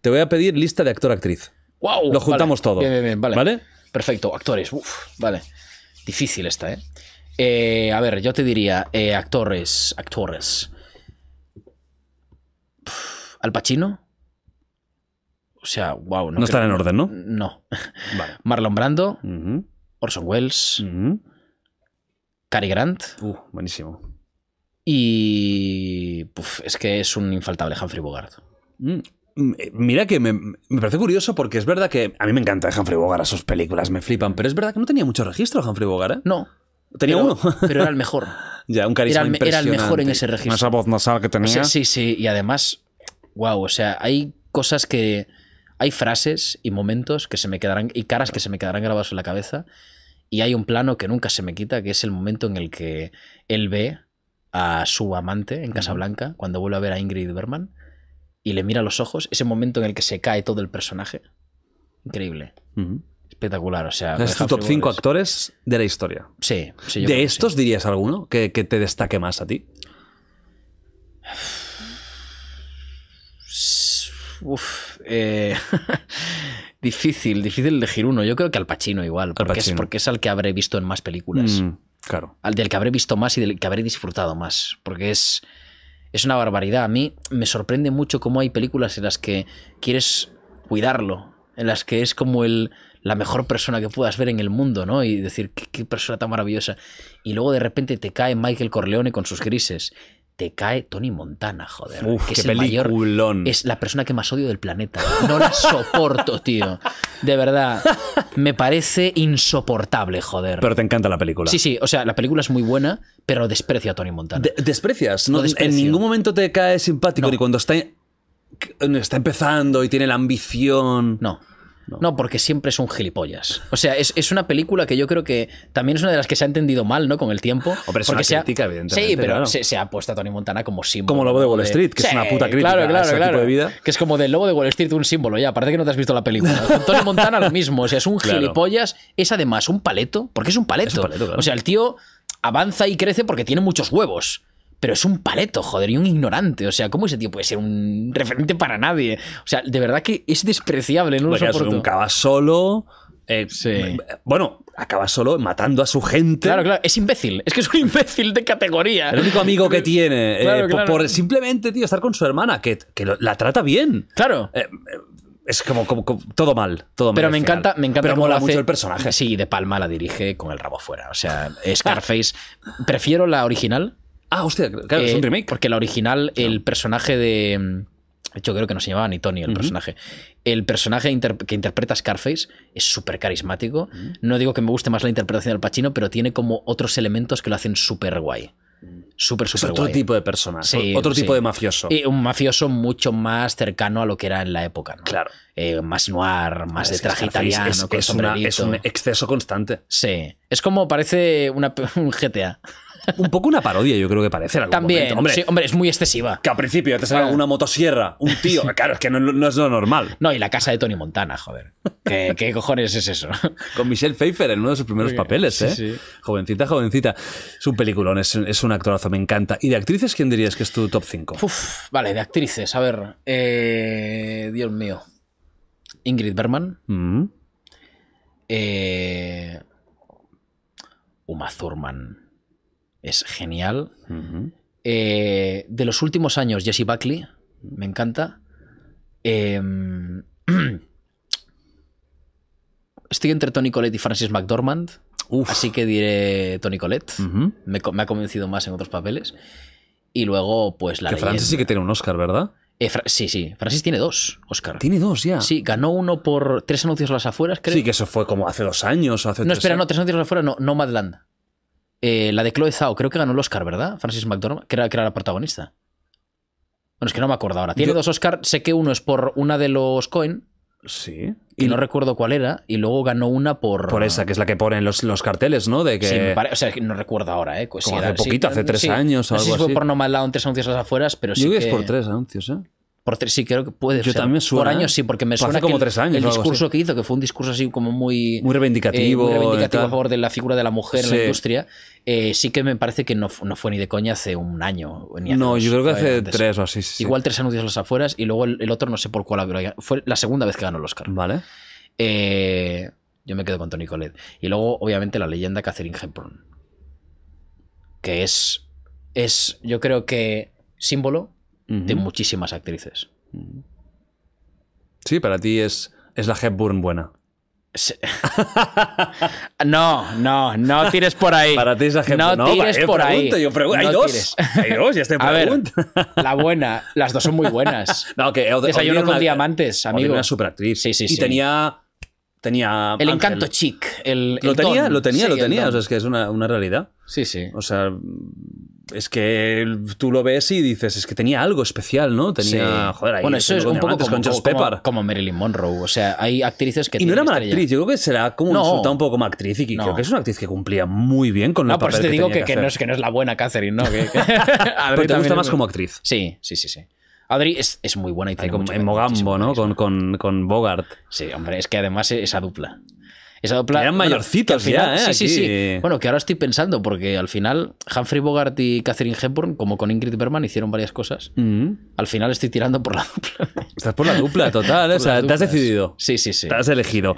Te voy a pedir lista de actor-actriz. Lo juntamos todo. vale. ¿Vale? Perfecto, actores. vale. Difícil esta, eh. Eh, a ver, yo te diría, eh, actores, actores. Al Pacino. O sea, wow. No, están en orden, ¿no? No. Marlon Brando. Orson Welles. Cary Grant. Uh, buenísimo. Y es que es un infaltable Humphrey Bogart. Mm. Mm, eh, mira que me, parece curioso porque es verdad que a mí me encanta Humphrey Bogart, sus películas me flipan, pero es verdad que no tenía mucho registro Humphrey Bogart. ¿eh? No. Tenía uno. pero era el mejor. ya, un carisma era, el, mejor en ese registro. Esa voz nasal que tenía. sí, sí, y además, wow, o sea, hay cosas que... Hay frases y momentos que se me quedarán, y caras que se me quedarán grabadas en la cabeza, y hay un plano que nunca se me quita, que es el momento en el que él ve a su amante en Casablanca, cuando vuelve a ver a Ingrid Berman, y le mira a los ojos, ese momento en el que se cae todo el personaje. Increíble. Espectacular. O sea, es tu top 5 actores de la historia. Sí. ¿De estos dirías alguno que, te destaque más a ti? Eh, difícil, difícil elegir uno. Yo creo que Al Pacino igual, porque, Es, porque es al que habré visto en más películas. Mm. Claro. Al del que habré visto más y del que habré disfrutado más. Porque es. Es una barbaridad. A mí me sorprende mucho cómo hay películas en las que quieres cuidarlo. En las que es como el, la mejor persona que puedas ver en el mundo, ¿no? Y decir, qué, persona tan maravillosa. Y luego de repente te cae Michael Corleone con sus grises te cae Tony Montana, joder. que es, el es la persona que más odio del planeta. No la soporto, tío. De verdad, me parece insoportable, joder. Pero te encanta la película. Sí, sí, o sea, la película es muy buena, pero desprecio a Tony Montana. desprecias, no, en ningún momento te cae simpático ni cuando está, está empezando y tiene la ambición. No. No. porque siempre es un gilipollas. O sea, es, una película que yo creo que también es una de las que se ha entendido mal, ¿no? Con el tiempo. Hombre, es porque evidentemente. Sí, pero se, ha puesto a Tony Montana como símbolo. Como Lobo de Wall Street, que es una puta crítica claro, claro. Que es como del Lobo de Wall Street un símbolo, ya. aparte que no te has visto la película. Tony Montana lo mismo. O sea, es un gilipollas. Es además un paleto, porque es un Es un paleto o sea, el tío avanza y crece porque tiene muchos huevos pero es un paleto, joder, y un ignorante. O sea, ¿cómo ese tío puede ser un referente para nadie? O sea, de verdad que es despreciable, no lo soporto. Nunca solo. Eh, bueno, acaba solo matando a su gente. Claro, claro, es imbécil. Es que es un imbécil de categoría. El único amigo que tiene. Eh, por, simplemente, tío, estar con su hermana, que, la trata bien. Claro. Eh, es como, todo mal, Pero me encanta, me encanta Pero mola mucho el personaje. Sí, De Palma la dirige con el rabo fuera O sea, Scarface. prefiero la original Ah, hostia, claro, es un eh, remake. Porque la original, el personaje de. Mm, yo creo que no se llamaba ni Tony el personaje. El personaje que interpreta Scarface es súper carismático. Mm. No digo que me guste más la interpretación del Pacino, pero tiene como otros elementos que lo hacen súper guay. Súper, súper Otro tipo de persona. Sí, otro tipo de mafioso. un mafioso mucho más cercano a lo que era en la época. Claro. Eh, más noir, más de traje italiano. Es, un exceso constante. Sí. Es como parece una, un GTA un poco una parodia, yo creo que parece. También, Hombre, sí, hombre, es muy excesiva. Que al principio te sale una motosierra, un tío. Claro, es que no, es lo normal. No, y la casa de Tony Montana, joder. ¿Qué, cojones es eso? Con Michelle Pfeiffer en uno de sus primeros papeles, ¿eh? Sí. Jovencita, jovencita. Es un peliculón, es, es, un actorazo, me encanta. ¿Y de actrices quién dirías que es tu top 5? vale, de actrices, a ver. Eh, Dios mío. Ingrid Berman. Mm. Eh, Uma Thurman es genial. Eh, de los últimos años, Jesse Buckley, me encanta. Em, estoy entre Tony Colette y Francis McDormand. Así que diré Tony Colette. me, ha convencido más en otros papeles. Y luego, pues la. Que Francis sí que tiene un Oscar, ¿verdad? Eh, sí, sí. Francis tiene dos, Oscar. Tiene dos ya. Sí, ganó uno por tres anuncios a las afueras, creo. Sí, que eso fue como hace dos años o hace No, espera, no, tres anuncios a las afueras, no, Madland eh, la de Chloe Zhao, creo que ganó el Oscar, ¿verdad? Francis McDormand, que era, la protagonista. Bueno, es que no me acuerdo ahora. Tiene dos Oscars sé que uno es por una de los Coin. Sí. Y no recuerdo cuál era, y luego ganó una por. Por esa, que es la que ponen los, los carteles, ¿no? De que... Sí, me parece o sea, no recuerdo ahora, ¿eh? Pues hace poquito, hace mm, tres años no sé si fue no tres anuncios a afueras, pero sí. que... es por tres anuncios, ¿eh? Por tres sí creo que puede Yo también suena, Por ¿eh? años sí, porque me pues suena como que tres años. El discurso que hizo, que fue un discurso así como muy... Eh, muy reivindicativo. muy reivindicativo a favor de la figura de la mujer en la industria. Eh, sí que me parece que no, fue ni de coña hace un año. no, yo creo que hace tres o así. Igual tres anuncios a las afueras y luego el, otro no sé por cuál Fue la segunda vez que ganó el Oscar. Vale. yo me quedo con Tony Colette. Y luego, obviamente, la leyenda Catherine Hepburn. Que es... Es, yo creo que símbolo de muchísimas actrices. Sí, para ti es, es la Hepburn buena. no, no, no tires por ahí. Para ti es la Hepburn. No, no tires por ahí. hay, dos, hay dos. ya estoy A ver, la buena, las dos son muy buenas. no, que Desayuno con diamantes, amigo. Una superactriz. Sí, sí, sí. Y tenía tenía. El encanto chic. El, lo, tenía, lo, tenía, lo tenía, O sea, es que es una, una, realidad. Sí, sí. O sea, es que tú lo ves y dices, es que tenía algo especial, ¿no? Tenía, joder, ahí, bueno, eso es un poco como, como, Marilyn Monroe. O sea, hay actrices que... Y no era mala actriz, yo creo que será como no. un poco como actriz y creo que es una actriz que cumplía muy bien con la... No, por eso te digo que, que, no es, que no es la buena Catherine, ¿no? Pero te gusta más como actriz. Sí, sí, sí, sí. Adri es, es, muy buena y tiene como En Mogambo, ¿no? Con, con, con, Bogart. Sí, hombre, es que además esa dupla. Esa dupla, Eran mayorcitos final, ya, ¿eh? Sí, sí, sí. Bueno, que ahora estoy pensando, porque al final Humphrey Bogart y Catherine Hepburn, como con Ingrid Berman, hicieron varias cosas. Mm. Al final estoy tirando por la dupla. Estás por la dupla, total. ¿eh? o sea, te has decidido. Sí, sí, sí. Te has elegido.